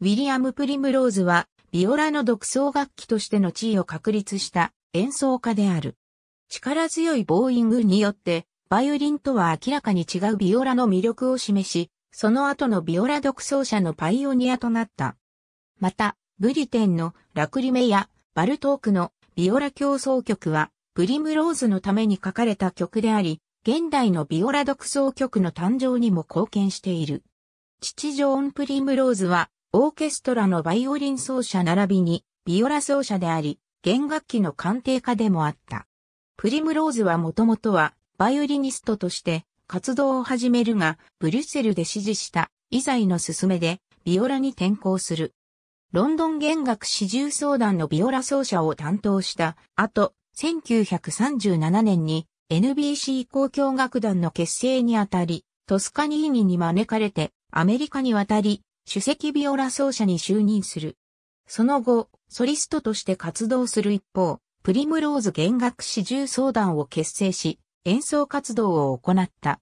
ウィリアム・プリムローズは、ビオラの独奏楽器としての地位を確立した演奏家である。力強いボーイングによって、バイオリンとは明らかに違うビオラの魅力を示し、その後のビオラ独奏者のパイオニアとなった。また、ブリテンのラクリメやバルトークのビオラ競争曲は、プリムローズのために書かれた曲であり、現代のビオラ独奏曲の誕生にも貢献している。父ジョーン・プリムローズは、オーケストラのバイオリン奏者並びにビオラ奏者であり、弦楽器の鑑定家でもあった。プリムローズはもともとはバイオリニストとして活動を始めるが、ブリュッセルで支持したイザイの勧めでビオラに転校する。ロンドン弦楽四重奏団のビオラ奏者を担当した後、1937年に NBC 交響楽団の結成にあたり、トスカニーニに招かれてアメリカに渡り、首席ビオラ奏者に就任する。その後、ソリストとして活動する一方、プリムローズ弦楽四重奏団を結成し、演奏活動を行った。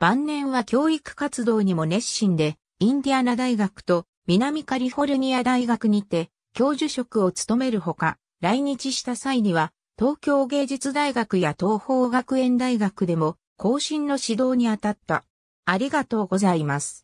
晩年は教育活動にも熱心で、インディアナ大学と南カリフォルニア大学にて教授職を務めるほか、来日した際には東京芸術大学や東邦学園大学でも後進の指導にあたった。ありがとうございます。